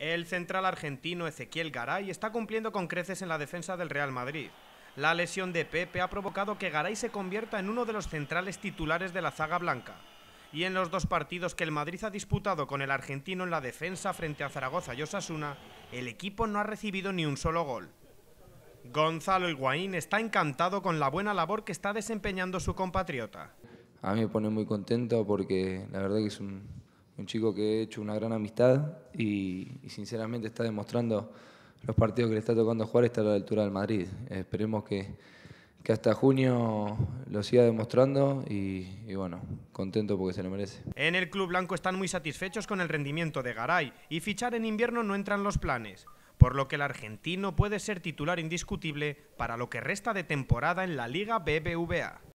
El central argentino Ezequiel Garay está cumpliendo con creces en la defensa del Real Madrid. La lesión de Pepe ha provocado que Garay se convierta en uno de los centrales titulares de la zaga blanca. Y en los dos partidos que el Madrid ha disputado con el argentino en la defensa frente a Zaragoza y Osasuna, el equipo no ha recibido ni un solo gol. Gonzalo Higuaín está encantado con la buena labor que está desempeñando su compatriota. A mí me pone muy contento porque la verdad que es un, un chico que he hecho una gran amistad y, sinceramente está demostrando los partidos que le está tocando jugar está a la altura del Madrid. Esperemos que, que hasta junio lo siga demostrando y, y, bueno, contento porque se lo merece. En el Club Blanco están muy satisfechos con el rendimiento de Garay y fichar en invierno no entran los planes, por lo que el argentino puede ser titular indiscutible para lo que resta de temporada en la Liga BBVA.